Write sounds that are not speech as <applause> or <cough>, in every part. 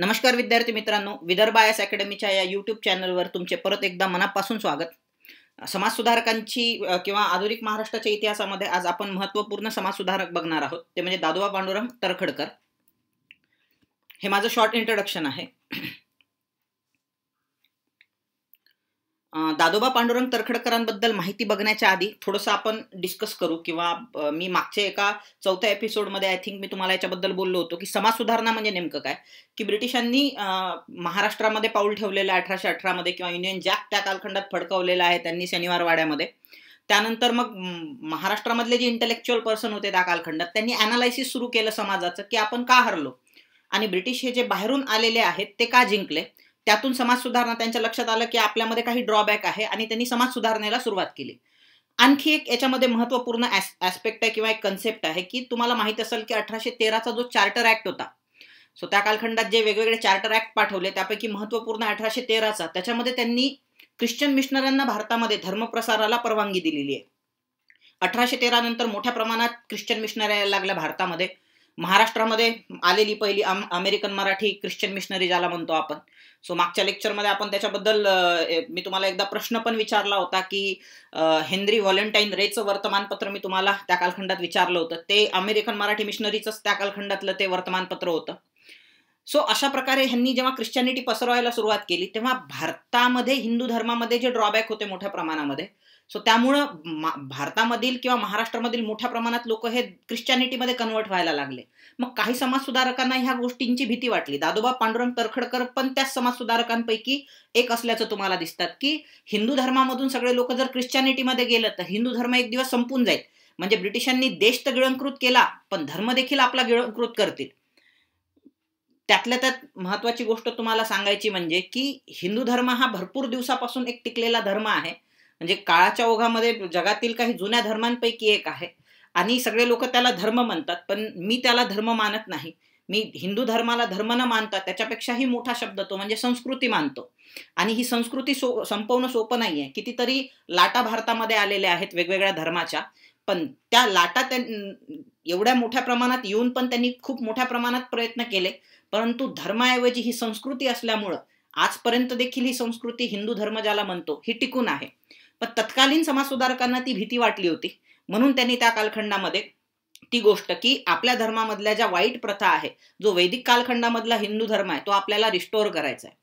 नमस्कार विद्यार्थी मित्रांनो विदर्भ आयस अकॅडमीच्या या यूट्यूब चॅनलवर तुमचे परत एकदा मनापासून स्वागत समाजसुधारकांची किंवा आधुनिक महाराष्ट्राच्या इतिहासामध्ये आज आपण महत्त्वपूर्ण समाजसुधारक बघणार आहोत ते म्हणजे दादोबा पांडुरंग तरखडकर हे माझं शॉर्ट इंट्रोडक्शन आहे दादोबा पांडुरंग तरखडकरांबद्दल माहिती बघण्याच्या आधी थोडंसं आपण डिस्कस करू किंवा मी मागच्या एका चौथ्या एपिसोडमध्ये आय थिंक मी तुम्हाला याच्याबद्दल बोललो होतो की समाज सुधारणा म्हणजे नेमकं काय की ब्रिटिशांनी महाराष्ट्रामध्ये पाऊल ठेवलेलं अठराशे अठरामध्ये किंवा युनियन जॅक त्या कालखंडात फडकवलेला आहे त्यांनी शनिवार वाड्यामध्ये त्यानंतर मग महाराष्ट्रामधले जे इंटलेक्च्युअल पर्सन होते त्या कालखंडात त्यांनी अनालायसिस सुरू केलं समाजाचं की आपण का हरलो आणि ब्रिटिश हे जे बाहेरून आलेले आहेत ते का जिंकले त्यातून समाज सुधारणा त्यांच्या लक्षात आलं की आपल्यामध्ये काही ड्रॉबॅक आहे आणि त्यांनी समाज सुधारणेला सुरुवात केली आणखी एक याच्यामध्ये महत्वपूर्ण ऍस्पेक्ट आहे किंवा एक कन्सेप्ट आहे की तुम्हाला माहित असेल की अठराशे तेराचा जो चार्टर ऍक्ट होता सो त्या कालखंडात जे वेगवेगळे चार्टर ऍक्ट पाठवले त्यापैकी महत्वपूर्ण अठराशे तेराचा त्याच्यामध्ये त्यांनी ख्रिश्चन मिशनऱ्यांना भारतामध्ये धर्मप्रसाराला परवानगी दिलेली आहे अठराशे तेरा नंतर मोठ्या प्रमाणात ख्रिश्चन मिशनऱ्या लागल्या भारतामध्ये महाराष्ट्रामध्ये आलेली पहिली अमेरिकन मराठी ख्रिश्चन मिशनरी ज्याला म्हणतो आपण सो मागच्या लेक्चरमध्ये आपण त्याच्याबद्दल मी तुम्हाला एकदा प्रश्न पण विचारला होता की हेनरी व्हॉलेंटाईन रेचं वर्तमानपत्र मी तुम्हाला त्या कालखंडात विचारलं होतं ते अमेरिकन मराठी मिशनरीचंच त्या कालखंडातलं ते वर्तमानपत्र होतं सो अशा प्रकारे ह्यांनी जेव्हा ख्रिश्चनिटी पसरवायला सुरुवात केली तेव्हा भारतामध्ये हिंदू धर्मामध्ये जे ड्रॉबॅक होते मोठ्या प्रमाणामध्ये सो त्यामुळं भारतामधील किंवा महाराष्ट्रामधील मोठ्या प्रमाणात लोक हे मध्ये कन्वर्ट व्हायला लागले मग काही समाजसुधारकांना ह्या गोष्टींची भीती वाटली दादोबा पांडुरंग तरखडकर पण त्याच समाजसुधारकांपैकी एक असल्याचं तुम्हाला दिसतात की हिंदू धर्मामधून सगळे लोक जर मध्ये गेलं तर हिंदू धर्म एक दिवस संपून जाईल म्हणजे ब्रिटिशांनी देश तर गिळंकृत केला पण धर्म देखील आपला गिळंकृत करतील त्यातल्या त्यात महत्वाची गोष्ट तुम्हाला सांगायची म्हणजे की हिंदू धर्म हा भरपूर दिवसापासून एक टिकलेला धर्म आहे म्हणजे काळाच्या ओघामध्ये जगातील काही जुन्या धर्मांपैकी एक आहे आणि सगळे लोक त्याला धर्म म्हणतात पण मी त्याला धर्म मानत नाही मी हिंदू धर्माला धर्म न मानता त्याच्यापेक्षाही मोठा शब्द तो म्हणजे संस्कृती मानतो आणि ही संस्कृती सो संपवणं सोपं नाही आहे कितीतरी लाटा भारतामध्ये आलेल्या आहेत वेगवेगळ्या धर्माच्या पण त्या लाटा एवढ्या मोठ्या प्रमाणात येऊन पण त्यांनी खूप मोठ्या प्रमाणात प्रयत्न केले परंतु धर्माऐवजी ही संस्कृती असल्यामुळं आजपर्यंत देखील ही संस्कृती हिंदू धर्म ज्याला म्हणतो ही टिकून आहे पण तत्कालीन समाजसुधारकांना ती भीती वाटली होती म्हणून त्यांनी त्या कालखंडामध्ये ती गोष्ट की आपल्या धर्मामधल्या ज्या वाईट प्रथा आहे जो वैदिक कालखंडामधला हिंदू धर्म आहे तो आपल्याला रिस्टोअर करायचा आहे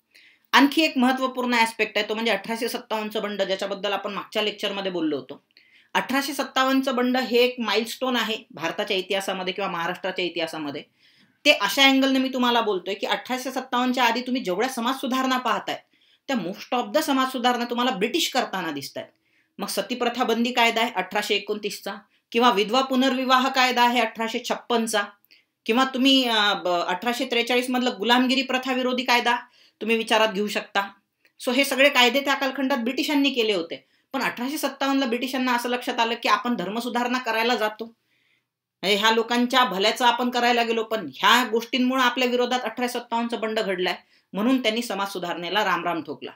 आणखी एक महत्वपूर्ण ऍस्पेक्ट आहे तो म्हणजे अठराशे सत्तावन्नचं बंड ज्याच्याबद्दल आपण मागच्या लेक्चरमध्ये बोललो होतो अठराशे सत्तावन्नचं बंड हे एक माइलस्टोन आहे भारताच्या इतिहासामध्ये किंवा महाराष्ट्राच्या इतिहासामध्ये ते अशा अँगलने मी तुम्हाला बोलतोय की अठराशे सत्तावन्नच्या आधी तुम्ही जेवढ्या समाज सुधारणा पाहताय त्या मोस्ट ऑफ द समाज सुधारणा तुम्हाला ब्रिटिश करताना दिसत आहेत मग सतीप्रथा बंदी कायदा आहे अठराशे एकोणतीसचा किंवा विधवा पुनर्विवाह कायदा आहे अठराशे छप्पनचा किंवा तुम्ही अठराशे त्रेचाळीसमधलं गुलामगिरी प्रथा विरोधी कायदा तुम्ही विचारात घेऊ शकता सो हे सगळे कायदे त्या कालखंडात ब्रिटिशांनी केले होते पण अठराशे सत्तावन्नला ब्रिटिशांना असं लक्षात आलं की आपण धर्मसुधारणा करायला जातो ह्या लोकांच्या भल्याचं आपण करायला गेलो पण ह्या गोष्टींमुळे आपल्या विरोधात अठराशे सत्तावन्नचं बंड घडलाय म्हणून त्यांनी समाज सुधारणेला रामराम ठोकला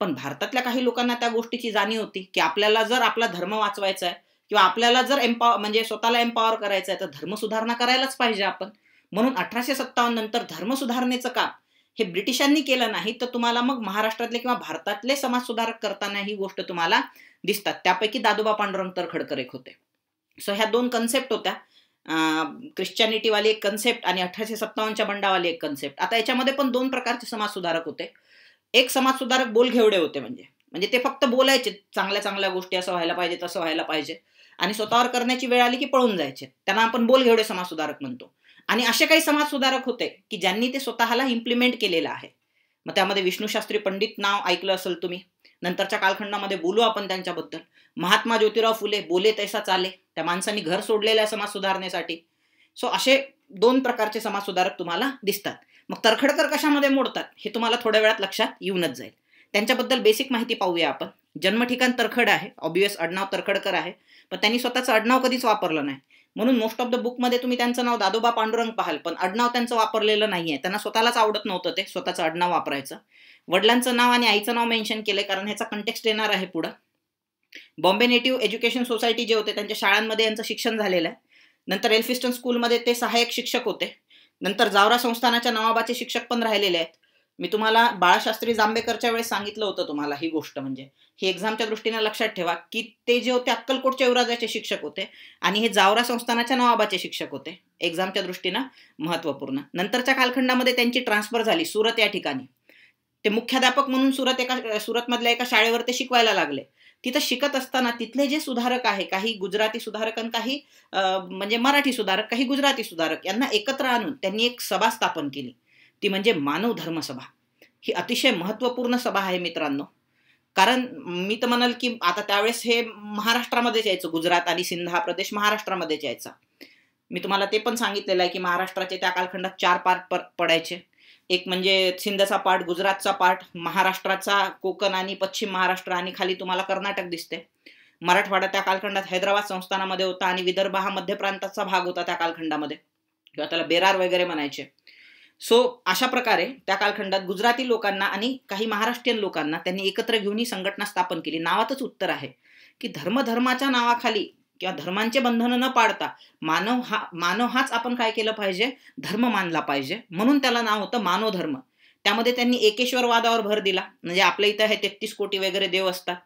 पण भारतातल्या काही लोकांना त्या गोष्टीची जाणीव होती की आपल्याला जर आपला धर्म वाचवायचा आहे किंवा आपल्याला जर एम्पॉवर म्हणजे स्वतःला एम्पॉवर करायचं आहे तर सुधारणा करायलाच पाहिजे आपण म्हणून अठराशे सत्तावन्न नंतर सुधारणेचं काम हे ब्रिटिशांनी केलं नाही तर तुम्हाला मग महाराष्ट्रातले किंवा भारतातले समाज सुधारक करताना ही गोष्ट तुम्हाला दिसतात त्यापैकी दादोबा पांडुरंग तर खडकर एक होते सो ह्या दोन कन्सेप्ट होत्या वाली एक कन्सेप्ट आणि अठराशे सत्तावन्नच्या बंडावाली एक कन्सेप्ट आता याच्यामध्ये पण दोन प्रकारचे समाजसुधारक होते एक समाजसुधारक बोलघेवडे होते म्हणजे म्हणजे ते फक्त बोलायचे चांगल्या चांगल्या गोष्टी असं व्हायला पाहिजे तसं व्हायला पाहिजे आणि स्वतःवर करण्याची वेळ आली की पळून जायचे त्यांना आपण बोलघेवडे समाजसुधारक म्हणतो आणि असे काही समाजसुधारक होते की ज्यांनी ते स्वतःला इम्प्लिमेंट केलेलं आहे मग त्यामध्ये विष्णू शास्त्री पंडित नाव ऐकलं असेल तुम्ही नंतरच्या कालखंडामध्ये बोलू आपण त्यांच्याबद्दल महात्मा ज्योतिराव फुले बोले तैसा चाले त्या माणसांनी घर सोडलेलं समाज सुधारणेसाठी सो असे दोन प्रकारचे समाज सुधारक तुम्हाला दिसतात मग तरखडकर कशामध्ये मोडतात हे तुम्हाला थोड्या वेळात लक्षात येऊनच जाईल त्यांच्याबद्दल बेसिक माहिती पाहूया आपण जन्म ठिकाण तरखड आहे ऑबियस अडनाव तरखडकर आहे पण त्यांनी स्वतःचं अडनाव कधीच वापरलं नाही म्हणून मोस्ट ऑफ द बुक मध्ये तुम्ही त्यांचं नाव दादोबा पांडुरंग पाहाल पण आडनाव त्यांचं वापरलेलं नाही आहे त्यांना स्वतःलाच आवडत नव्हतं ते स्वतःचं आडनाव वापरायचं वडिलांचं नाव आणि आईचं नाव मेन्शन केलं कारण ह्याचा कंटेक्स्ट येणार आहे पुढं बॉम्बे नेटिव्ह एज्युकेशन सोसायटी जे होते त्यांच्या शाळांमध्ये यांचं शिक्षण झालेलं आहे नंतर एल्फिस्टन स्कूलमध्ये ते सहाय्यक शिक्षक होते नंतर जावरा संस्थानाच्या नवाबाचे शिक्षक पण राहिलेले आहेत मी तुम्हाला बाळाशास्त्री जांभेकरच्या वेळेस सांगितलं होतं तुम्हाला ही गोष्ट म्हणजे ही एक्झामच्या दृष्टीने लक्षात ठेवा की ते जे होते अक्कलकोटच्या युवराजाचे शिक्षक होते आणि हे जावरा संस्थानाच्या नवाबाचे शिक्षक होते एक्झामच्या दृष्टीनं महत्त्वपूर्ण नंतरच्या कालखंडामध्ये त्यांची ट्रान्सफर झाली सुरत या ठिकाणी ते मुख्याध्यापक म्हणून सुरत एका सुरतमधल्या एका शाळेवर ते शिकवायला लागले तिथं शिकत असताना तिथले जे सुधारक आहे काही गुजराती सुधारक आणि काही म्हणजे मराठी सुधारक काही गुजराती सुधारक यांना एकत्र आणून त्यांनी एक सभा स्थापन केली ती म्हणजे मानव धर्म सभा ही अतिशय महत्त्वपूर्ण सभा आहे मित्रांनो कारण मी तर म्हणाल की आता त्यावेळेस हे महाराष्ट्रामध्येच यायचं गुजरात आणि सिंध हा प्रदेश महाराष्ट्रामध्येच यायचा मी तुम्हाला ते पण सांगितलेलं आहे की महाराष्ट्राचे त्या कालखंडात चार पार्ट पडायचे एक म्हणजे सिंधचा पार्ट गुजरातचा पार्ट महाराष्ट्राचा कोकण आणि पश्चिम महाराष्ट्र आणि खाली तुम्हाला कर्नाटक दिसते मराठवाडा त्या कालखंडात हैदराबाद संस्थानामध्ये होता आणि विदर्भ हा मध्य प्रांताचा भाग होता त्या कालखंडामध्ये किंवा त्याला बेरार वगैरे म्हणायचे सो अशा प्रकारे त्या कालखंडात गुजराती लोकांना आणि काही महाराष्ट्रीयन लोकांना त्यांनी एकत्र घेऊन ही संघटना स्थापन केली नावातच उत्तर आहे की धर्मधर्माच्या नावाखाली किंवा धर्मांचे बंधनं न पाडता मानव हा मानव हाच आपण काय केलं पाहिजे धर्म मानला पाहिजे म्हणून त्याला नाव होतं मानव धर्म त्यामध्ये त्यांनी एकेश्वरवादावर भर दिला म्हणजे आपल्या इथं हे तेहतीस कोटी वगैरे देव असतात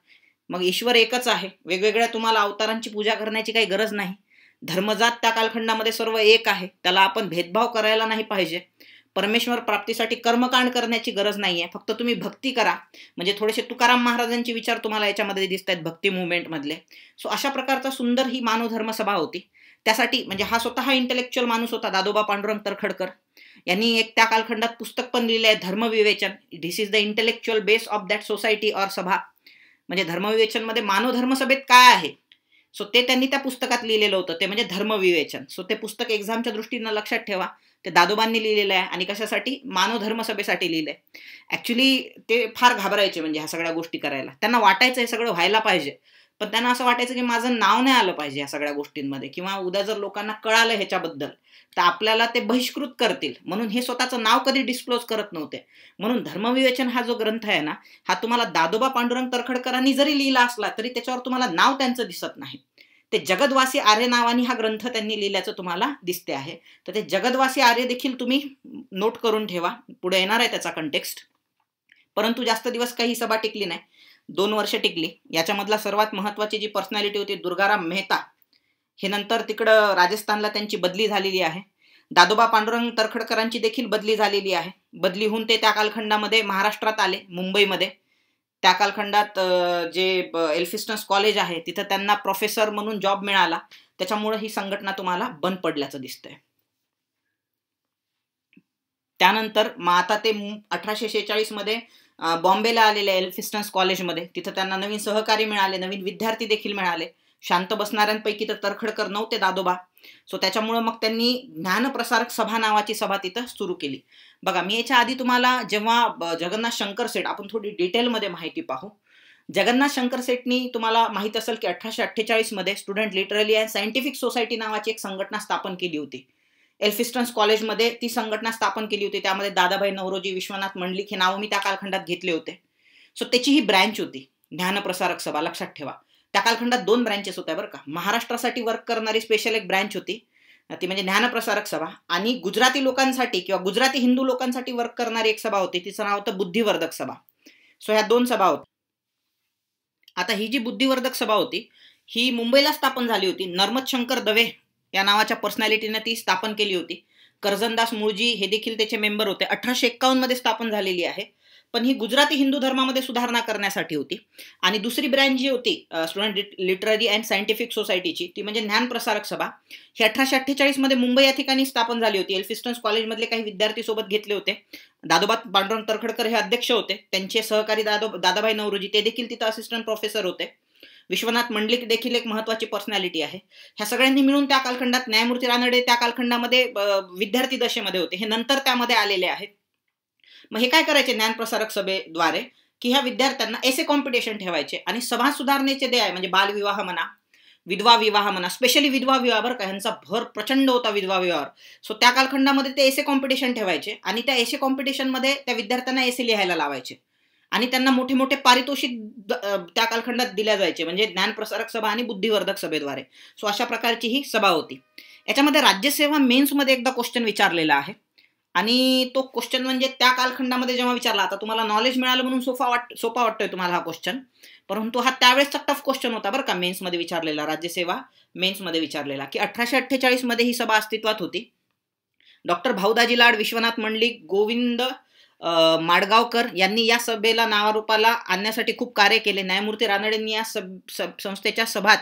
मग ईश्वर एकच आहे वेगवेगळ्या तुम्हाला अवतारांची पूजा करण्याची काही गरज नाही धर्मजात त्या कालखंडामध्ये सर्व एक आहे त्याला आपण भेदभाव करायला नाही पाहिजे परमेश्वर प्राप्तीसाठी कर्मकांड करण्याची गरज नाहीये फक्त तुम्ही भक्ती करा म्हणजे थोडेसे तुकाराम महाराजांचे विचार तुम्हाला याच्यामध्ये दिसत आहेत भक्ती मुवमेंटमधले सो अशा प्रकारचा सुंदर ही मानव धर्मसभा होती त्यासाठी म्हणजे हा स्वतः इंटेलेक्च्युअल माणूस होता दादोबा पांडुरंग तरखडकर यांनी एक त्या कालखंडात पुस्तक पण लिहिले आहे धर्मविवेचन this is the intellectual base of that society or सभा म्हणजे धर्मविवेचनमध्ये मानव सभेत काय आहे सो ते त्यांनी त्या पुस्तकात लिहिलेलं होतं ते म्हणजे धर्मविवेचन सो ते पुस्तक एक्झामच्या दृष्टीनं लक्षात ठेवा ते दादोबांनी लिहिलेलं आहे आणि कशासाठी मानव सभेसाठी लिहिलं आहे ते फार घाबरायचे म्हणजे ह्या सगळ्या गोष्टी करायला त्यांना वाटायचं हे सगळं व्हायला पाहिजे पण त्यांना असं वाटायचं की माझं नाव नाही आलं पाहिजे या सगळ्या गोष्टींमध्ये किंवा उद्या जर लोकांना कळालं ह्याच्याबद्दल तर आपल्याला ते बहिष्कृत करतील म्हणून हे स्वतःचं नाव कधी डिस्क्लोज करत नव्हते म्हणून धर्मविवेचन हा जो ग्रंथ आहे ना हा तुम्हाला दादोबा पांडुरंग तरखडकरांनी जरी लिहिला असला तरी त्याच्यावर तुम्हाला नाव त्यांचं दिसत नाही ते जगदवासी आर्य नावाने हा ग्रंथ त्यांनी लिहिल्याचं तुम्हाला दिसते आहे तर ते जगदवासी आर्य देखील तुम्ही नोट करून ठेवा पुढे येणार आहे त्याचा कंटेक्स्ट परंतु जास्त दिवस काही सभा टिकली नाही दोन वर्ष टिकली याच्यामधला सर्वात महत्वाची जी पर्सनॅलिटी होती दुर्गाराम मेहता हे नंतर तिकडं राजस्थानला त्यांची बदली झालेली आहे दादोबा पांडुरंग तरखडकरांची देखील बदली झालेली आहे बदली होऊन ते त्या कालखंडामध्ये महाराष्ट्रात आले मुंबईमध्ये त्या कालखंडात जे एल्फिस्टन्स कॉलेज आहे तिथं त्यांना प्रोफेसर म्हणून जॉब मिळाला त्याच्यामुळे ही संघटना तुम्हाला बंद पडल्याचं दिसतंय त्यानंतर मग आता ते अठराशे शेहेचाळीसमध्ये बॉम्बेला आलेल्या एल्फिस्टन्स कॉलेजमध्ये तिथं त्यांना नवीन सहकारी मिळाले नवीन विद्यार्थी देखील मिळाले शांत बसणाऱ्यांपैकी तर तरखडकर नव्हते दादोबा सो त्याच्यामुळं मग त्यांनी ज्ञानप्रसारक सभा नावाची सभा तिथं सुरू केली बघा मी याच्या आधी तुम्हाला जेव्हा जगन्नाथ शंकर सेठ आपण थोडी डिटेलमध्ये माहिती पाहू जगन्नाथ शंकर सेठनी तुम्हाला माहीत असेल की अठराशे अठ्ठेचाळीसमध्ये student literally and scientific society नावाची एक संघटना स्थापन केली होती एल्फिस्टन्स कॉलेजमध्ये ती संघटना स्थापन केली होती त्यामध्ये दादाभाई नवरोजी विश्वनाथ मंडलिक हे नाव मी त्या कालखंडात घेतले होते सो त्याची ही ब्रँच होती ज्ञानप्रसारक सभा लक्षात ठेवा त्या कालखंडात दोन ब्रँचेस होत्या बरं का महाराष्ट्रासाठी वर्क करणारी स्पेशल एक ब्रँच होती ती म्हणजे ज्ञानप्रसारक सभा आणि गुजराती लोकांसाठी किंवा गुजराती हिंदू लोकांसाठी वर्क करणारी एक सभा होती तिचं नाव होतं बुद्धिवर्धक सभा सो ह्या दोन सभा होत्या आता ही जी बुद्धिवर्धक सभा होती ही मुंबईला स्थापन झाली होती नर्मद शंकर दवे या नावाच्या पर्सनॅलिटीनं ती स्थापन केली होती कर्जनदास मुळजी हे देखील त्याचे मेंबर होते अठराशे एक्कावन्नमध्ये स्थापन झालेली आहे पण ही गुजराती हिंदू धर्मामध्ये सुधारणा करण्यासाठी होती आणि दुसरी ब्रँच जी होती स्टुडंट लिटररी अँड सायंटिफिक सोसायटीची ती म्हणजे ज्ञानप्रसारक सभा ही अठराशे अठ्ठेचाळीसमध्ये मुंबई या ठिकाणी स्थापन झाली होती एल्फिस्टन्स कॉलेजमधले काही विद्यार्थी सोबत घेतले होते दादोबा पांडुरंग तरखडकर हे अध्यक्ष होते त्यांचे सहकारी दादो दादाभाई नवरोजी ते देखील तिथं असिस्टंट प्रोफेसर होते विश्वनाथ मंडलिक देखील एक महत्वाची पर्सनॅलिटी आहे ह्या सगळ्यांनी मिळून त्या कालखंडात न्यायमूर्ती रानडे त्या कालखंडामध्ये विद्यार्थी दशेमध्ये होते हे नंतर त्यामध्ये आलेले आहेत मग हे काय करायचे ज्ञानप्रसारक सभेद्वारे की ह्या विद्यार्थ्यांना एसे कॉम्पिटिशन ठेवायचे आणि सभा सुधारणेचे आहे म्हणजे बालविवाह म्हणा विधवा विवाह म्हणा स्पेशली विधवा विवाह बरं का ह्यांचा भर प्रचंड होता विधवा विवाहावर सो त्या कालखंडामध्ये ते एसे कॉम्पिटिशन ठेवायचे आणि त्या एसे कॉम्पिटिशनमध्ये त्या विद्यार्थ्यांना एसे लिहायला लावायचे आणि त्यांना मोठे मोठे पारितोषिक त्या कालखंडात दिल्या जायचे म्हणजे ज्ञानप्रसारक सभा आणि बुद्धिवर्धक सभेद्वारे सो अशा प्रकारची ही सभा होती याच्यामध्ये राज्यसेवा मेन्समध्ये एकदा क्वेश्चन विचारलेला आहे आणि तो क्वेश्चन म्हणजे त्या कालखंडामध्ये जेव्हा विचारला आता तुम्हाला नॉलेज मिळालं म्हणून सोफा वाट सोपा वाटतोय तुम्हाला हा क्वेश्चन परंतु हा त्यावेळेसचा टफ क्वेश्चन होता बरं का मेन्समध्ये विचारलेला राज्यसेवा मेन्समध्ये विचारलेला की अठराशे अठ्ठेचाळीसमध्ये ही सभा अस्तित्वात होती डॉक्टर भाऊदाजी लाड विश्वनाथ मंडलिक गोविंद माडगावकर यांनी या सभेला नावारूपाला आणण्यासाठी खूप कार्य केले न्यायमूर्ती रानडेंनी या सब संस्थेच्या सभात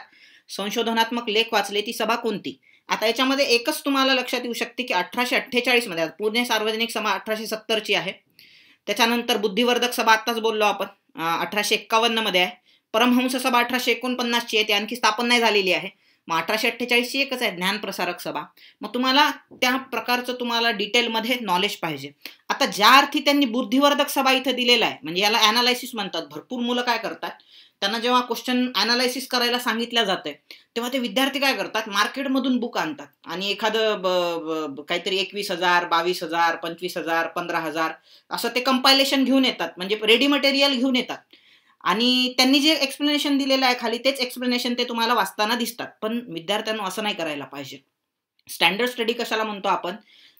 संशोधनात्मक लेख वाचले ती सभा कोणती आता याच्यामध्ये एकच तुम्हाला लक्षात येऊ शकते की अठराशे अठ्ठेचाळीसमध्ये पुणे सार्वजनिक सभा अठराशे सत्तरची आहे त्याच्यानंतर बुद्धिवर्धक सभा आत्ताच बोललो आपण अठराशे एक्कावन्नमध्ये आहे परमहंस सभा अठराशे एकोणपन्नासची आहे ती आणखी स्थापन नाही झालेली आहे मग अठराशे अठ्ठेचाळीसची एकच आहे ज्ञानप्रसारक सभा मग तुम्हाला त्या प्रकारचं तुम्हाला डिटेलमध्ये नॉलेज पाहिजे आता ज्या अर्थी त्यांनी बुद्धिवर्धक सभा इथं दिलेला आहे म्हणजे याला अनालायसिस म्हणतात भरपूर मुलं काय करतात त्यांना जेव्हा क्वेश्चन अनालायसिस करायला सांगितलं जातंय तेव्हा ते विद्यार्थी काय करतात मार्केटमधून बुक आणतात आणि एखादं काहीतरी एकवीस हजार बावीस हजार पंचवीस हजार पंधरा हजार असं ते कंपायलेशन घेऊन येतात म्हणजे रेडी मटेरियल घेऊन येतात आणि त्यांनी जे एक्सप्लेनेशन दिलेलं आहे खाली तेच एक्सप्लेनेशन ते तुम्हाला वाचताना दिसतात पण विद्यार्थ्यांना असं नाही करायला पाहिजे स्टँडर्ड स्टडी कशाला म्हणतो आपण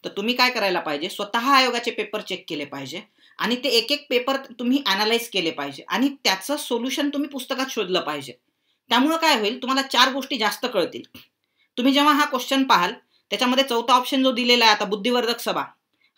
तर तुम्ही काय करायला पाहिजे स्वतः आयोगाचे पेपर चेक केले पाहिजे आणि ते एक एक पेपर तुम्ही अनालाइज केले पाहिजे आणि त्याचं सोल्युशन तुम्ही पुस्तकात शोधलं पाहिजे त्यामुळं काय होईल तुम्हाला चार गोष्टी जास्त कळतील तुम्ही जेव्हा हा क्वेश्चन पाहाल त्याच्यामध्ये चौथा ऑप्शन जो दिलेला आहे आता बुद्धिवर्धक सभा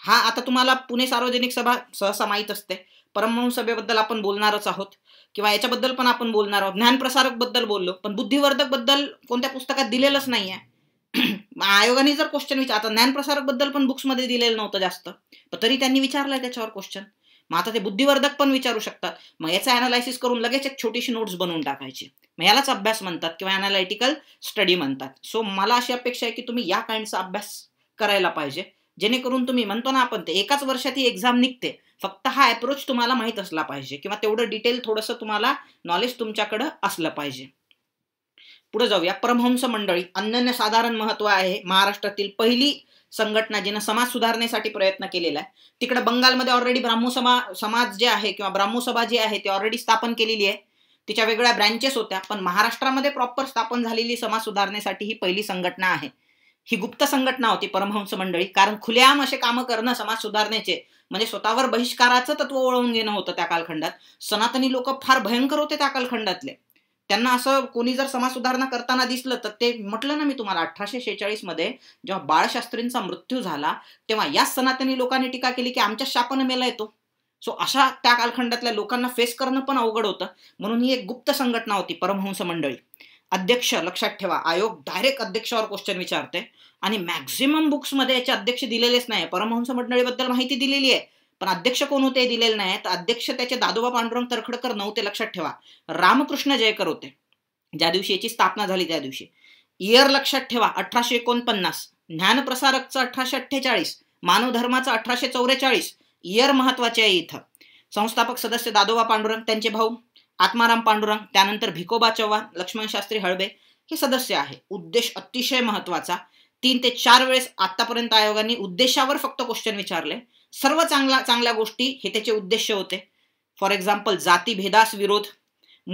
हा आता तुम्हाला पुणे सार्वजनिक सभा सहसा माहीत असते परमहंस सभेबद्दल आपण बोलणारच आहोत किंवा याच्याबद्दल पण आपण बोलणार आहोत ज्ञानप्रसारक बद्दल बोललो पण बुद्धिवर्धक बद्दल कोणत्या पुस्तकात दिलेलंच नाही आहे <clears throat> आयोगाने जर क्वेश्चन विचार आता ज्ञानप्रसारक बद्दल पण बुक्समध्ये दिलेलं नव्हतं जास्त पण तरी त्यांनी विचारलंय त्याच्यावर क्वेश्चन मग आता ते बुद्धिवर्धक पण विचारू शकतात मग याचा अनालायसिस करून लगेच एक छोटीशी नोट्स बनवून टाकायची मग यालाच अभ्यास म्हणतात किंवा अनालायटिकल स्टडी म्हणतात सो मला अशी अपेक्षा आहे की तुम्ही या काइंडचा अभ्यास करायला पाहिजे जेणेकरून तुम्ही म्हणतो ना आपण ते एकाच वर्षात ही एक्झाम निघते फक्त हा अप्रोच तुम्हाला माहीत असला पाहिजे किंवा तेवढं डिटेल थोडंसं तुम्हाला नॉलेज तुमच्याकडं असलं पाहिजे पुढे जाऊया परमहंस मंडळी अन्यन्य साधारण महत्व आहे महाराष्ट्रातील पहिली संघटना जिनं समाज सुधारणेसाठी प्रयत्न केलेला आहे तिकडे बंगालमध्ये ऑलरेडी ब्राह्मो समा समाज जे आहे किंवा ब्राह्मो सभा जी आहे ती ऑलरेडी स्थापन केलेली आहे तिच्या वेगळ्या ब्रँचेस होत्या पण महाराष्ट्रामध्ये प्रॉपर स्थापन झालेली समाज सुधारणेसाठी ही पहिली संघटना आहे ही गुप्त संघटना होती परमहंस मंडळी कारण खुलेआम असे कामं करणं समाज सुधारण्याचे म्हणजे स्वतःवर बहिष्काराचं तत्व ओळवून घेणं होतं त्या कालखंडात सनातनी लोक फार भयंकर होते त्या कालखंडातले त्यांना असं कोणी जर समाज सुधारणा करताना दिसलं तर ते म्हटलं ना मी तुम्हाला अठराशे शेहेचाळीस मध्ये जेव्हा बाळशास्त्रींचा मृत्यू झाला तेव्हा या सनातनी लोकांनी टीका केली की आमच्या शापन मेला येतो सो अशा त्या कालखंडातल्या लोकांना फेस करणं पण अवघड होतं म्हणून ही एक गुप्त संघटना होती परमहंस मंडळी अध्यक्ष लक्षात ठेवा आयोग डायरेक्ट अध्यक्षावर क्वेश्चन विचारते आणि मॅक्झिमम बुक्समध्ये याचे अध्यक्ष दिलेलेच नाही परमहंस मंडळीबद्दल माहिती दिलेली आहे पण अध्यक्ष कोण होते दिलेले नाही तर अध्यक्ष त्याचे दादोबा पांडुरंग तरखडकर नव्हते लक्षात ठेवा रामकृष्ण जयकर होते ज्या दिवशी याची स्थापना झाली त्या दिवशी इयर लक्षात ठेवा अठराशे एकोणपन्नास ज्ञानप्रसारकचं अठराशे अठ्ठेचाळीस मानवधर्माचं अठराशे चौवेचाळीस इयर महत्वाचे आहे इथं संस्थापक सदस्य दादोबा पांडुरंग त्यांचे भाऊ आत्माराम पांडुरंग त्यानंतर भिकोबा चव्हाण लक्ष्मण शास्त्री हळबे हे सदस्य आहे उद्देश अतिशय महत्वाचा तीन ते चार वेळेस आतापर्यंत आयोगाने उद्देशावर फक्त क्वेश्चन विचारले सर्व चांगल्या चांगल्या गोष्टी हे त्याचे उद्देश होते फॉर एक्झाम्पल जातीभेदास विरोध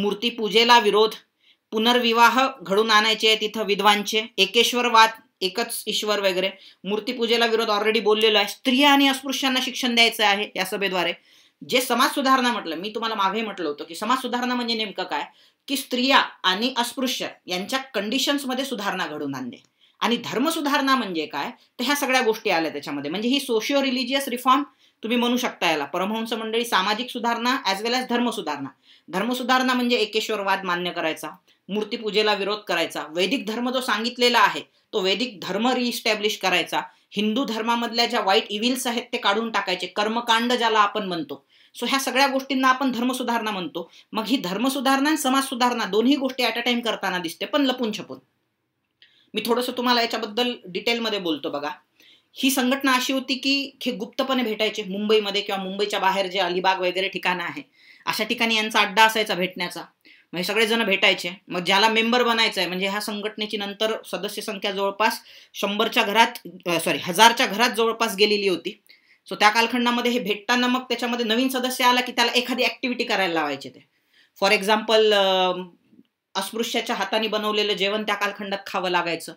मूर्तीपूजेला विरोध पुनर्विवाह घडून आणायचे तिथं विद्वांचे एकेश्वरवाद एकच ईश्वर वगैरे मूर्तीपूजेला विरोध ऑलरेडी बोललेलो आहे स्त्रिया आणि अस्पृश्यांना शिक्षण द्यायचं आहे या सभेद्वारे जे समाज सुधारणा म्हटलं मी तुम्हाला मागे म्हटलं होतं की समाज सुधारणा म्हणजे नेमकं काय की स्त्रिया आणि अस्पृश्य यांच्या कंडिशन्समध्ये सुधारणा घडून आणणे आणि धर्मसुधारणा म्हणजे काय तर ह्या सगळ्या गोष्टी आल्या त्याच्यामध्ये म्हणजे ही सोशिओ रिलिजियस रिफॉर्म तुम्ही म्हणू शकता याला परमहंस मंडळी सामाजिक सुधारणा ॲज वेल सुधारणा धर्मसुधारणा धर्मसुधारणा म्हणजे एकेश्वरवाद मान्य करायचा मूर्तीपूजेला विरोध करायचा वैदिक धर्म जो सांगितलेला आहे तो वैदिक धर्म रिइस्टॅब्लिश करायचा हिंदू धर्मामधल्या ज्या वाईट इव्हिल्स आहेत ते काढून टाकायचे कर्मकांड ज्याला आपण म्हणतो सो ह्या सगळ्या गोष्टींना आपण धर्मसुधारणा म्हणतो मग ही धर्मसुधारणा आणि समाजसुधारणा दोन्ही गोष्टी ऍट अ टाइम करताना दिसते पण लपून छपून मी थोडंसं तुम्हाला याच्याबद्दल डिटेलमध्ये बोलतो बघा ही संघटना अशी होती की हे गुप्तपणे भेटायचे मुंबईमध्ये किंवा मुंबईच्या बाहेर जे अलिबाग वगैरे ठिकाणं आहे अशा ठिकाणी यांचा अड्डा असायचा भेटण्याचा हे म्हणजे सगळेजण भेटायचे मग ज्याला मेंबर बनायचं आहे म्हणजे ह्या संघटनेची नंतर सदस्य संख्या जवळपास शंभरच्या घरात सॉरी हजारच्या घरात जवळपास गेलेली होती सो त्या कालखंडामध्ये हे भेटताना मग त्याच्यामध्ये नवीन सदस्य आला की त्याला एखादी ऍक्टिव्हिटी करायला लावायचे ते फॉर एक्झाम्पल अस्पृश्याच्या हाताने बनवलेलं जेवण त्या कालखंडात खावं लागायचं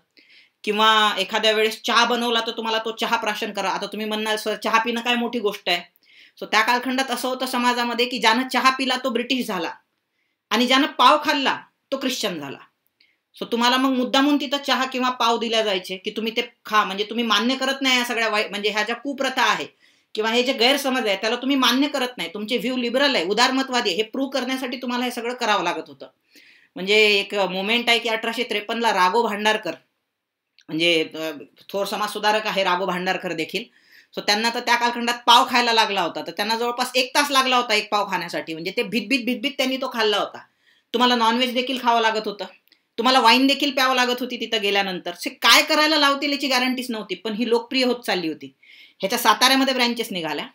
किंवा एखाद्या वेळेस चहा बनवला तर तुम्हाला तो चहा प्राशन करा आता तुम्ही म्हणणार सर चहा पिणं काय मोठी गोष्ट आहे सो त्या कालखंडात असं होतं समाजामध्ये की ज्यानं चहा पिला तो ब्रिटिश झाला आणि ज्यानं पाव खाल्ला तो ख्रिश्चन झाला सो तुम्हाला मग म्हणून तिथं चहा किंवा पाव दिला जायचे की तुम्ही ते खा म्हणजे तुम्ही मान्य करत नाही या सगळ्या वाईट म्हणजे ह्या ज्या कुप्रथा आहे किंवा हे जे गैरसमज आहे त्याला तुम्ही मान्य करत नाही तुमचे व्ह्यू लिबरल आहे उदारमतवादी हे प्रूव्ह करण्यासाठी तुम्हाला हे सगळं करावं लागत होतं म्हणजे एक मोमेंट आहे की अठराशे त्रेपन्नला राघो भांडारकर म्हणजे थोर समाजसुधारक आहे राघो भांडारकर देखील सो त्यांना तर त्या कालखंडात पाव खायला लागला होता तर त्यांना जवळपास एक तास लागला होता एक पाव खाण्यासाठी म्हणजे ते भितभीत भितभीत त्यांनी तो खाल्ला होता तुम्हाला नॉनव्हेज देखील खावं लागत होतं तुम्हाला वाईन देखील प्यावं लागत होती तिथं गेल्यानंतर से काय करायला लावतील याची गॅरंटीच नव्हती पण ही लोकप्रिय होत चालली होती ह्याच्या साताऱ्यामध्ये ब्रँचेस निघाल्या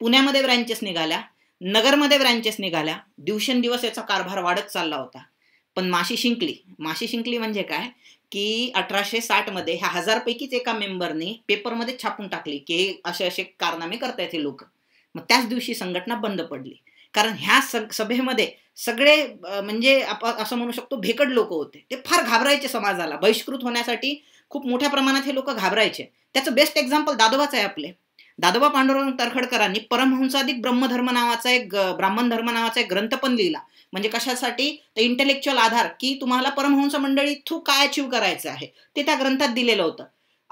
पुण्यामध्ये ब्रँचेस निघाल्या नगरमध्ये ब्रँचेस निघाल्या दिवसेंदिवस याचा कारभार वाढत चालला होता पण माशी शिंकली माशी शिंकली म्हणजे काय की अठराशे साठ मध्ये ह्या हजारपैकीच एका मेंबरने पेपरमध्ये छापून टाकली की असे असे कारनामे करतायत हे लोक मग त्याच दिवशी संघटना बंद पडली कारण ह्या सभेमध्ये सगळे म्हणजे आपण असं म्हणू शकतो भेकड लोक होते ते फार घाबरायचे समाजाला बहिष्कृत होण्यासाठी खूप मोठ्या प्रमाणात हे लोक घाबरायचे त्याचं बेस्ट एक्झाम्पल दादोबाच आहे आपले दादोबा पांडुरंग तरखडकरांनी परमहंसाधिक ब्रह्मधर्म नावाचा एक ब्राह्मण धर्म नावाचा एक ग्रंथ पण लिहिला म्हणजे कशासाठी तर इंटेलेक्च्युअल आधार की तुम्हाला परमहंस मंडळी थ्रू काय अचीव करायचं आहे ते त्या ग्रंथात दिलेलं होतं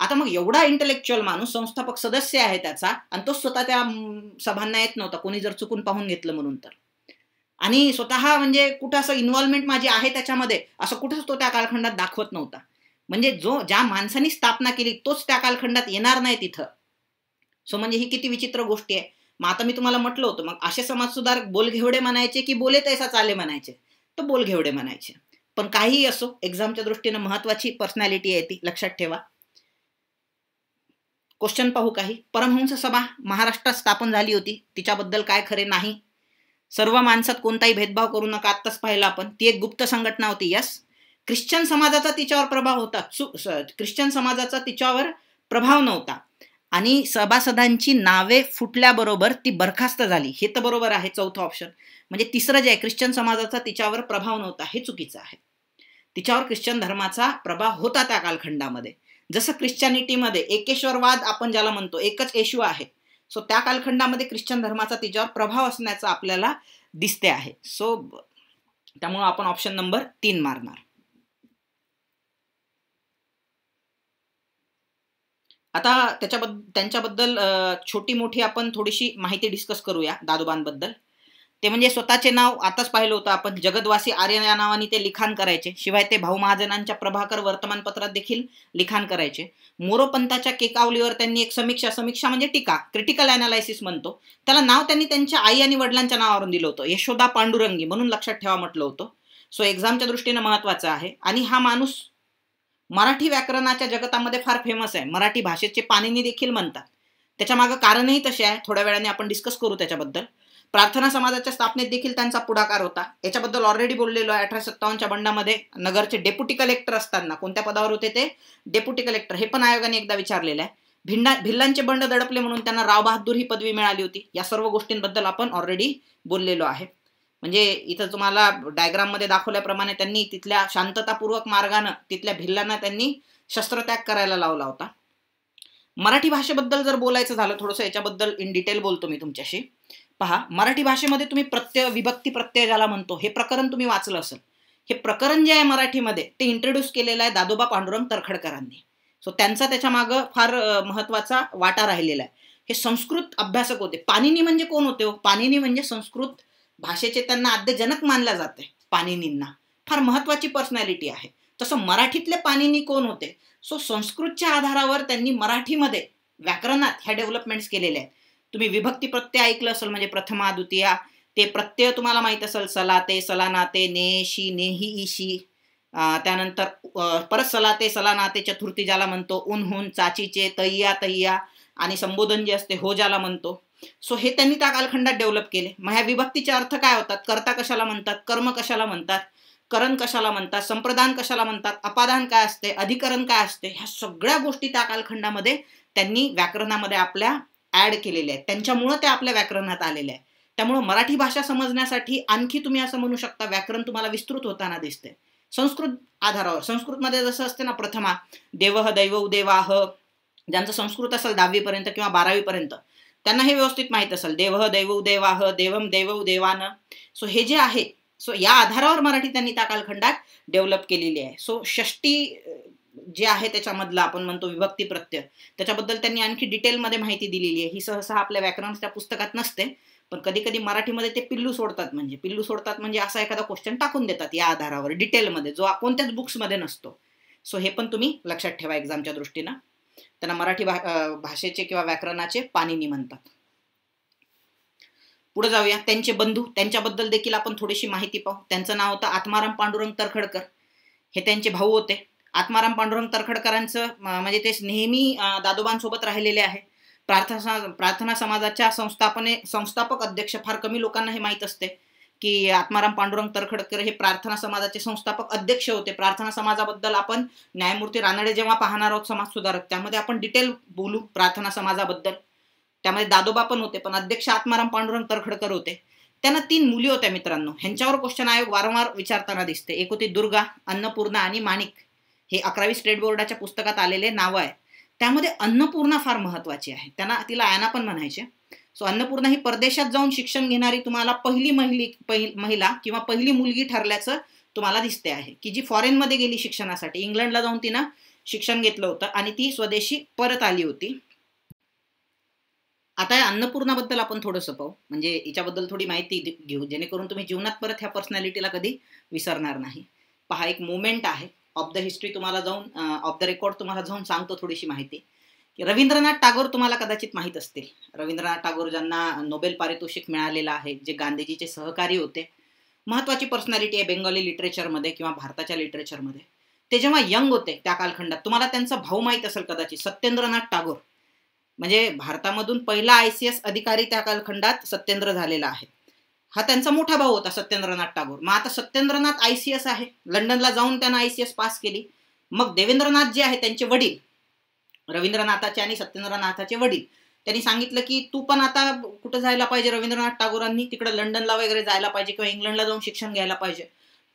आता मग एवढा इंटेलेक्च्युअल माणूस संस्थापक सदस्य आहे त्याचा आणि तो स्वतः त्या सभांना येत नव्हता कोणी जर चुकून पाहून घेतलं म्हणून तर आणि स्वतः म्हणजे कुठं असं इन्व्हॉल्वमेंट माझी आहे त्याच्यामध्ये असं कुठंच तो त्या कालखंडात दाखवत नव्हता म्हणजे जो ज्या माणसांनी स्थापना केली तोच त्या कालखंडात येणार नाही तिथं सो म्हणजे ही किती विचित्र गोष्टी आहे मग आता मी तुम्हाला म्हटलं होतं मग असे समाजसुधारक बोलघेवडे म्हणायचे की बोले तैसा चाले म्हणायचे तर बोलघेवडे म्हणायचे पण काहीही असो एक्झामच्या दृष्टीनं महत्वाची पर्सनॅलिटी आहे ती लक्षात ठेवा क्वेश्चन पाहू काही परमहंस सभा महाराष्ट्रात स्थापन झाली होती तिच्याबद्दल काय खरे नाही सर्व माणसात कोणताही भेदभाव करू नका आत्ताच पाहिलं आपण ती एक गुप्त संघटना होती यस ख्रिश्चन समाजाचा तिच्यावर प्रभाव होता ख्रिश्चन समाजाचा तिच्यावर प्रभाव नव्हता आणि सभासदांची नावे फुटल्याबरोबर ती बरखास्त झाली हे तर बरोबर आहे चौथं ऑप्शन म्हणजे तिसरं जे आहे ख्रिश्चन समाजाचा तिच्यावर प्रभाव नव्हता हे चुकीचं आहे तिच्यावर ख्रिश्चन धर्माचा प्रभाव होता त्या कालखंडामध्ये जसं ख्रिश्चॅनिटीमध्ये एकेश्वरवाद आपण ज्याला म्हणतो एकच येशू आहे सो त्या कालखंडामध्ये ख्रिश्चन धर्माचा तिच्यावर प्रभाव असण्याचा आपल्याला दिसते आहे सो त्यामुळं आपण ऑप्शन नंबर तीन मारणार आता त्याच्याबद्दल त्यांच्याबद्दल छोटी मोठी आपण थोडीशी माहिती डिस्कस करूया दादोबांबद्दल ते म्हणजे स्वतःचे नाव आताच पाहिलं होतं आपण जगदवासी आर्य या नावाने ते लिखाण करायचे शिवाय ते भाऊ महाजनांच्या प्रभाकर वर्तमानपत्रात देखील लिखाण करायचे मोरोपंताच्या केकावलीवर त्यांनी एक समीक्षा समीक्षा म्हणजे टीका क्रिटिकल अनालायसिस म्हणतो त्याला नाव त्यांनी त्यांच्या आई आणि वडिलांच्या नावावरून दिलं होतं यशोदा पांडुरंगी म्हणून लक्षात ठेवा म्हटलं होतं सो एक्झामच्या दृष्टीनं महत्वाचं आहे आणि हा माणूस मराठी व्याकरणाच्या जगतामध्ये फार फेमस आहे मराठी भाषेचे पाणिनी देखील म्हणतात त्याच्या कारणही तसे आहे थोड्या वेळाने आपण डिस्कस करू त्याच्याबद्दल प्रार्थना समाजाच्या स्थापनेत देखील त्यांचा पुढाकार होता याच्याबद्दल ऑलरेडी बोललेलो आहे अठराशे सत्तावन्नच्या बंडामध्ये नगरचे डेप्युटी कलेक्टर असताना कोणत्या पदावर होते ते डेप्युटी कलेक्टर हे पण आयोगाने एकदा विचारलेलं आहे भिंडा भिल्लांचे बंड दडपले म्हणून त्यांना राव बहादूर ही पदवी मिळाली होती या सर्व गोष्टींबद्दल आपण ऑलरेडी बोललेलो आहे म्हणजे इथं तुम्हाला डायग्राममध्ये दाखवल्याप्रमाणे त्यांनी तिथल्या शांततापूर्वक मार्गानं तिथल्या भिल्लांना त्यांनी शस्त्रत्याग करायला लावला होता मराठी भाषेबद्दल जर बोलायचं झालं थोडंसं याच्याबद्दल इन डिटेल बोलतो मी तुमच्याशी पहा मराठी भाषेमध्ये तुम्ही प्रत्यय विभक्ती प्रत्यय ज्याला म्हणतो हे प्रकरण तुम्ही वाचलं असेल हे प्रकरण जे आहे मराठीमध्ये ते इंट्रोड्यूस केलेलं आहे दादोबा पांडुरंग तरखडकरांनी सो त्यांचा त्याच्या मागं फार महत्त्वाचा वाटा राहिलेला आहे हे संस्कृत अभ्यासक होते पाणिनी म्हणजे कोण होते हो पाणिनी म्हणजे संस्कृत भाषेचे त्यांना आद्यजनक मानल्या जाते पाणिनींना फार महत्वाची पर्सनॅलिटी आहे तसं मराठीतले पाणिनी कोण होते सो संस्कृतच्या आधारावर त्यांनी मराठीमध्ये व्याकरणात ह्या डेव्हलपमेंट्स केलेल्या आहेत तुम्ही विभक्ती प्रत्यय ऐकलं असेल म्हणजे प्रथमा द्वितीया ते प्रत्यय तुम्हाला माहीत असेल सलाते सलानाते नेशी नेही ईशी त्यानंतर परत सलाते सलानाते चतुर्थी ज्याला म्हणतो उन्हून चाचीचे तय्या तय्या आणि संबोधन जे असते हो ज्याला म्हणतो सो हे त्यांनी त्या कालखंडात डेव्हलप केले मग ह्या विभक्तीचे अर्थ काय होतात कर्ता कशाला म्हणतात कर्म कशाला म्हणतात करण कशाला म्हणतात संप्रदान कशाला म्हणतात अपादान काय असते अधिकरण काय असते ह्या सगळ्या गोष्टी त्या कालखंडामध्ये त्यांनी व्याकरणामध्ये आपल्या ऍड केलेल्या आहेत त्यांच्यामुळं त्या आपल्या व्याकरणात आलेल्या आहेत त्यामुळं मराठी भाषा समजण्यासाठी आणखी तुम्ही असं म्हणू शकता व्याकरण तुम्हाला विस्तृत होताना दिसते संस्कृत आधारावर संस्कृतमध्ये जसं असते ना प्रथमा देवह दैव देवाह ज्यांचं संस्कृत असेल दहावीपर्यंत किंवा बारावीपर्यंत त्यांना हे व्यवस्थित माहीत असेल देवह देव देवाह देवम देवऊ देवान सो हे जे आहे सो या आधारावर मराठी त्यांनी त्या कालखंडात डेव्हलप केलेली आहे सो षष्टी जे आहे त्याच्यामधला आपण म्हणतो विभक्ती प्रत्यय त्याच्याबद्दल त्यांनी आणखी डिटेलमध्ये माहिती दिलेली आहे ही सहसा आपल्या व्याकरण त्या पुस्तकात नसते पण कधी कधी मराठीमध्ये ते पिल्लू सोडतात म्हणजे पिल्लू सोडतात म्हणजे असा एखादा क्वेश्चन टाकून देतात या आधारावर डिटेलमध्ये जो कोणत्याच बुक्समध्ये नसतो सो हे पण तुम्ही लक्षात ठेवा एक्झामच्या दृष्टीनं त्यांना मराठी भाषेचे किंवा व्याकरणाचे पाणिनी म्हणतात पुढे जाऊया त्यांचे बंधू त्यांच्याबद्दल देखील आपण थोडीशी माहिती पाहू त्यांचं नाव होतं आत्माराम पांडुरंग तरखडकर हे त्यांचे भाऊ होते आत्माराम पांडुरंग तरखडकरांचं म्हणजे ते नेहमी दादोबांसोबत राहिलेले आहे प्रार्थना प्रार्थना समाजाच्या संस्थापने संस्थापक अध्यक्ष फार कमी लोकांना हे माहीत असते की आत्माराम पांडुरंग तरखडकर हे प्रार्थना समाजाचे संस्थापक अध्यक्ष होते प्रार्थना समाजाबद्दल आपण न्यायमूर्ती रानडे जेव्हा पाहणार आहोत समाज सुधारक त्यामध्ये आपण डिटेल बोलू प्रार्थना समाजाबद्दल त्यामध्ये दादोबा पण होते पण अध्यक्ष आत्माराम पांडुरंग तरखडकर होते त्यांना तीन मुली होत्या मित्रांनो ह्यांच्यावर क्वेश्चन आयोग वारंवार विचारताना दिसते एक होती दुर्गा अन्नपूर्णा आणि माणिक हे अकरावी स्टेट बोर्डाच्या पुस्तकात आलेले नावं आहे त्यामध्ये अन्नपूर्णा फार महत्वाची आहे त्यांना तिला आयना पण म्हणायचे सो अन्नपूर्णा ही परदेशात जाऊन शिक्षण घेणारी तुम्हाला पहिली महिली महिला किंवा पहिली मुलगी ठरल्याचं तुम्हाला दिसते आहे की जी फॉरेनमध्ये गेली शिक्षणासाठी इंग्लंडला जाऊन तिनं शिक्षण घेतलं होतं आणि ती स्वदेशी परत आली होती आता या अन्नपूर्णाबद्दल आपण थोडंसं पाहू म्हणजे हिच्याबद्दल थोडी माहिती घेऊ जेणेकरून तुम्ही जीवनात परत ह्या पर्सनॅलिटीला कधी विसरणार नाही पहा एक मोमेंट आहे ऑफ द हिस्ट्री तुम्हाला जाऊन ऑफ द रेकॉर्ड तुम्हाला जाऊन सांगतो थोडीशी माहिती रवींद्रनाथ टागोर तुम्हाला कदाचित माहीत असतील रवींद्रनाथ टागोर ज्यांना नोबेल पारितोषिक मिळालेलं आहे जे गांधीजीचे सहकारी होते महत्वाची पर्सनॅलिटी आहे बेंगॉली लिटरेचरमध्ये किंवा भारताच्या लिटरेचरमध्ये ते जेव्हा यंग होते त्या कालखंडात तुम्हाला त्यांचा भाऊ माहीत असेल कदाचित सत्येंद्रनाथ टागोर म्हणजे भारतामधून पहिला आय सी एस अधिकारी त्या कालखंडात सत्येंद्र झालेला आहे हा त्यांचा मोठा भाऊ होता सत्येंद्रनाथ टागोर मग आता सत्येंद्रनाथ आय सी एस आहे लंडनला जाऊन त्यांना आय सी एस पास केली मग देवेंद्रनाथ जे आहे त्यांचे वडील रवींद्रनाथाचे आणि सत्येंद्रनाथाचे वडील त्यांनी सांगितलं की तू पण आता कुठं जायला पाहिजे रवींद्रनाथ टागोरांनी तिकडे लंडनला वगैरे जायला पाहिजे किंवा इंग्लंडला जाऊन शिक्षण घ्यायला पाहिजे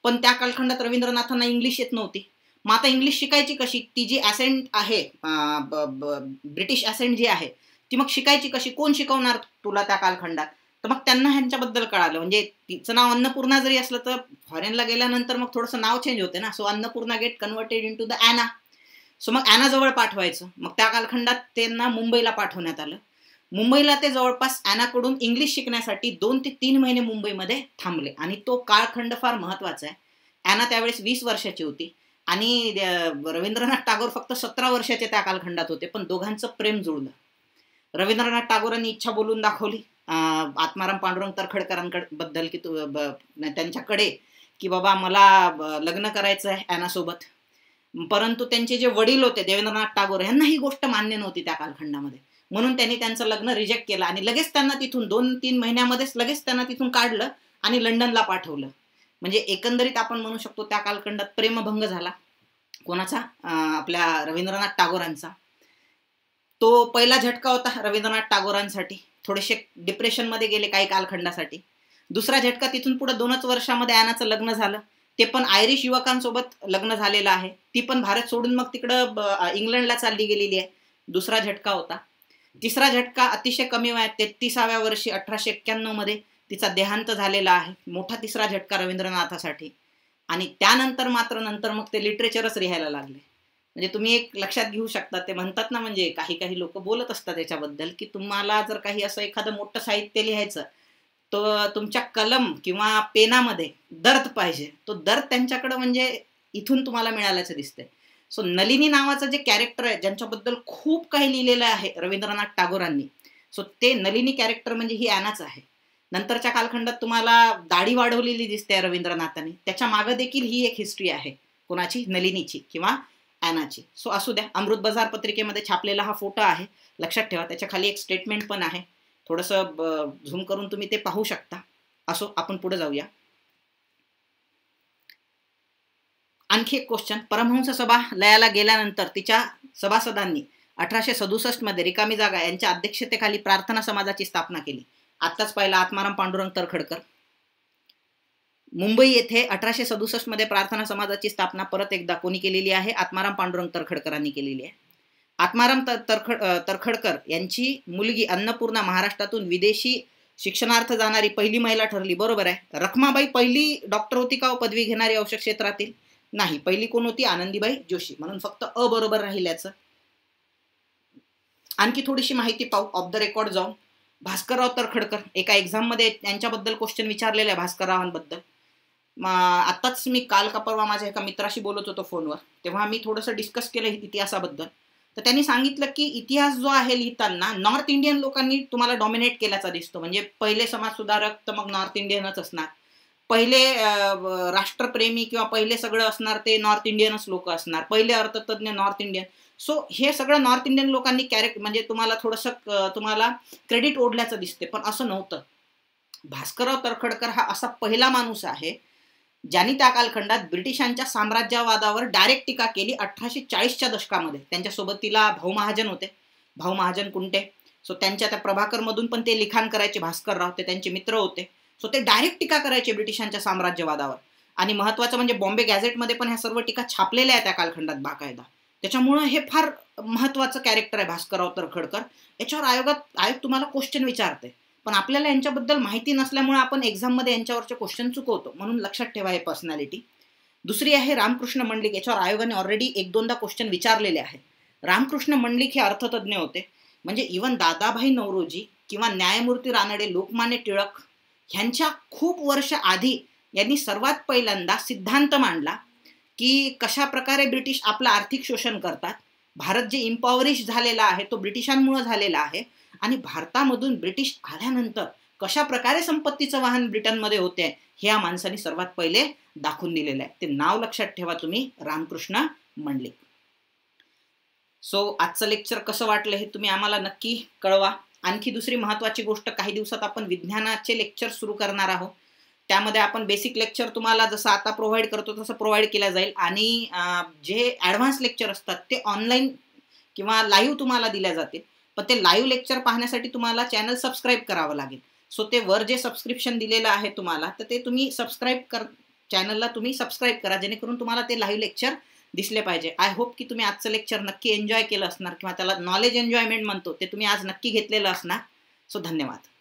पण त्या कालखंडात रवींद्रनाथांना इंग्लिश येत नव्हती मग आता इंग्लिश शिकायची कशी ती जी ॲसेंट आहे ब्रिटिश ॲसेंट जी आहे ती मग शिकायची कशी कोण शिकवणार तुला त्या कालखंडात तर मग त्यांना ह्यांच्याबद्दल कळालं म्हणजे तिचं नाव अन्नपूर्णा जरी असलं तर फॉरेनला गेल्यानंतर मग थोडंसं नाव चेंज होते ना so Annapurna get converted into the Anna so मग जवळ पाठवायचं मग त्या कालखंडात त्यांना मुंबईला पाठवण्यात आलं मुंबईला ते जवळपास ॲनाकडून इंग्लिश शिकण्यासाठी दोन ते तीन महिने मुंबईमध्ये थांबले आणि तो काळखंड फार महत्त्वाचा आहे ॲना त्यावेळेस वीस वर्षाची होती आणि रवींद्रनाथ टागोर फक्त सतरा वर्षाचे त्या कालखंडात होते पण दोघांचं प्रेम जुळलं रवींद्रनाथ टागोरांनी इच्छा बोलून दाखवली आत्माराम पांडुरंग तरखडकरांकडे बद्दल की त्यांच्याकडे की बाबा मला लग्न करायचं आहे ॲनासोबत परंतु त्यांचे जे वडील होते देवेंद्रनाथ टागोर यांना ही गोष्ट मान्य नव्हती त्या कालखंडामध्ये म्हणून त्यांनी त्यांचं लग्न रिजेक्ट केलं आणि लगेच त्यांना तिथून दोन तीन महिन्यामध्येच लगेच त्यांना तिथून काढलं आणि लंडनला पाठवलं म्हणजे एकंदरीत आपण म्हणू शकतो त्या कालखंडात प्रेमभंग झाला कोणाचा आपल्या रवींद्रनाथ टागोरांचा तो पहिला झटका होता रवींद्रनाथ टागोरांसाठी थोडेसे डिप्रेशनमध्ये गेले काही कालखंडासाठी दुसरा झटका तिथून पुढे दोनच वर्षामध्ये आनाचं लग्न झालं ते पण आयरिश युवकांसोबत लग्न झालेलं आहे ती पण भारत सोडून मग तिकडं इंग्लंडला चालली गेलेली आहे दुसरा झटका होता तिसरा झटका अतिशय कमी वयात तेहतीसाव्या वर्षी अठराशे मध्ये तिचा देहांत झालेला आहे मोठा तिसरा झटका रवींद्रनाथासाठी आणि त्यानंतर मात्र नंतर मग ते लिटरेचरच लिहायला लागले म्हणजे तुम्ही एक लक्षात घेऊ शकता ते म्हणतात ना म्हणजे काही काही लोक बोलत असतात त्याच्याबद्दल की तुम्हाला जर काही असं एखादं मोठं साहित्य लिहायचं तो तुमच्या कलम किंवा पेनामध्ये दर्द पाहिजे तो दर्द त्यांच्याकडं म्हणजे इथून तुम्हाला मिळाल्याचं दिसतंय सो नलिनी नावाचं जे कॅरेक्टर आहे ज्यांच्याबद्दल खूप काही लिहिलेलं आहे रवींद्रनाथ टागोरांनी सो ते नलिनी कॅरेक्टर म्हणजे ही ॲनाच आहे नंतरच्या कालखंडात तुम्हाला दाढी वाढवलेली दिसते रवींद्रनाथांनी त्याच्या मागं देखील ही एक हिस्ट्री आहे कोणाची नलिनीची किंवा ॲनाची सो असू द्या अमृत बाजार पत्रिकेमध्ये छापलेला हा फोटो आहे लक्षात ठेवा त्याच्या खाली एक स्टेटमेंट पण आहे थोडस झूम करून तुम्ही ते पाहू शकता असो आपण पुढे जाऊया आणखी एक क्वेश्चन परमहंस सभा लयाला गेल्यानंतर तिच्या सभासदांनी अठराशे मध्ये रिकामी जागा यांच्या अध्यक्षतेखाली प्रार्थना समाजाची स्थापना केली आताच पाहिला आत्माराम पांडुरंग तरखडकर मुंबई येथे अठराशे मध्ये प्रार्थना समाजाची स्थापना परत एकदा कोणी केलेली आहे आत्माराम पांडुरंग तरखडकरांनी केलेली आहे आत्माराम तरखड तरखडकर यांची मुलगी अन्नपूर्णा महाराष्ट्रातून विदेशी शिक्षणार्थ जाणारी पहिली महिला ठरली बरोबर आहे रखमाबाई पहिली डॉक्टर होती का हो? पदवी घेणारी औषध क्षेत्रातील नाही पहिली कोण होती आनंदीबाई जोशी म्हणून फक्त अ बरोबर राहिल्याचं आणखी थोडीशी माहिती पाहू ऑफ द रेकॉर्ड जाऊन भास्करराव तरखडकर एका मध्ये त्यांच्याबद्दल क्वेश्चन विचारलेला आहे भास्कररावांबद्दल आत्ताच मी काल का परवा माझ्या एका मित्राशी बोलत होतो फोनवर तेव्हा मी थोडंसं डिस्कस केलं इतिहासाबद्दल तर त्यांनी सांगितलं की इतिहास जो आहे लिहिताना नॉर्थ इंडियन लोकांनी तुम्हाला डॉमिनेट केल्याचा दिसतो म्हणजे पहिले सुधारक तर मग नॉर्थ इंडियनच असणार पहिले राष्ट्रप्रेमी किंवा पहिले सगळं असणार ते नॉर्थ इंडियनच लोक असणार पहिले अर्थतज्ञ नॉर्थ इंडियन सो हे सगळं नॉर्थ इंडियन लोकांनी कॅरेक्ट म्हणजे तुम्हाला थोडंसं तुम्हाला क्रेडिट ओढल्याचं दिसते पण असं नव्हतं भास्करराव तरखडकर हा असा पहिला माणूस आहे ज्यांनी त्या कालखंडात ब्रिटिशांच्या साम्राज्यवादावर डायरेक्ट टीका केली अठराशे चाळीसच्या दशकामध्ये त्यांच्यासोबत तिला भाऊ महाजन होते भाऊ महाजन कुंटे सो त्यांच्या त्या प्रभाकरमधून पण ते लिखाण करायचे भास्करराव ते त्यांचे मित्र होते सो ते डायरेक्ट टीका करायचे ब्रिटिशांच्या साम्राज्यवादावर आणि महत्त्वाचं म्हणजे बॉम्बे गॅझेटमध्ये पण ह्या सर्व टीका छापलेल्या आहेत त्या कालखंडात बाकायदा त्याच्यामुळं हे फार महत्त्वाचं कॅरेक्टर आहे भास्करराव तरखडकर याच्यावर आयोगात आयोग तुम्हाला क्वेश्चन विचारते पण आपल्याला यांच्याबद्दल माहिती नसल्यामुळे आपण एक्झाममध्ये यांच्यावरचे क्वेश्चन चुकवतो म्हणून लक्षात ठेवा हे पर्सनॅलिटी दुसरी आहे रामकृष्ण मंडलिक याच्यावर आयोगाने ऑलरेडी एक दोनदा क्वेश्चन विचारलेले आहेत रामकृष्ण मंडलिक हे अर्थतज्ज्ञ होते म्हणजे इवन दादाभाई नवरोजी किंवा न्यायमूर्ती रानडे लोकमान्य टिळक ह्यांच्या खूप वर्ष आधी यांनी सर्वात पहिल्यांदा सिद्धांत मांडला की कशा प्रकारे ब्रिटिश आपलं आर्थिक शोषण करतात भारत जे इम्पॉवरिश झालेला आहे तो ब्रिटिशांमुळं झालेला आहे आणि भारतामधून ब्रिटिश आल्यानंतर कशा प्रकारे संपत्तीचं वाहन ब्रिटनमध्ये होते हे या माणसाने सर्वात पहिले दाखवून दिलेलं आहे ते नाव लक्षात ठेवा तुम्ही रामकृष्ण मंडलिक सो आजचं लेक्चर कसं वाटलं हे तुम्ही आम्हाला नक्की कळवा आणखी दुसरी महत्त्वाची गोष्ट काही दिवसात आपण विज्ञानाचे लेक्चर सुरू करणार आहोत त्यामध्ये आपण बेसिक लेक्चर तुम्हाला जसं आता प्रोव्हाइड करतो तसं प्रोव्हाइड केलं जाईल आणि जे ॲडव्हान्स लेक्चर असतात ते ऑनलाईन किंवा लाईव्ह तुम्हाला दिल्या जातील पण ते लाईव्ह लेक्चर पाहण्यासाठी तुम्हाला चॅनल सबस्क्राईब करावं लागेल सो ते वर जे सबस्क्रिप्शन दिलेलं आहे तुम्हाला तर ते तुम्ही सबस्क्राईब कर चॅनलला तुम्ही सबस्क्राईब करा जेणेकरून तुम्हाला ते लाईव्ह लेक्चर दिसले पाहिजे आय होप की तुम्ही आजचं लेक्चर नक्की एन्जॉय केलं असणार किंवा त्याला नॉलेज एन्जॉयमेंट म्हणतो ते तुम्ही आज नक्की घेतलेलं असणार सो धन्यवाद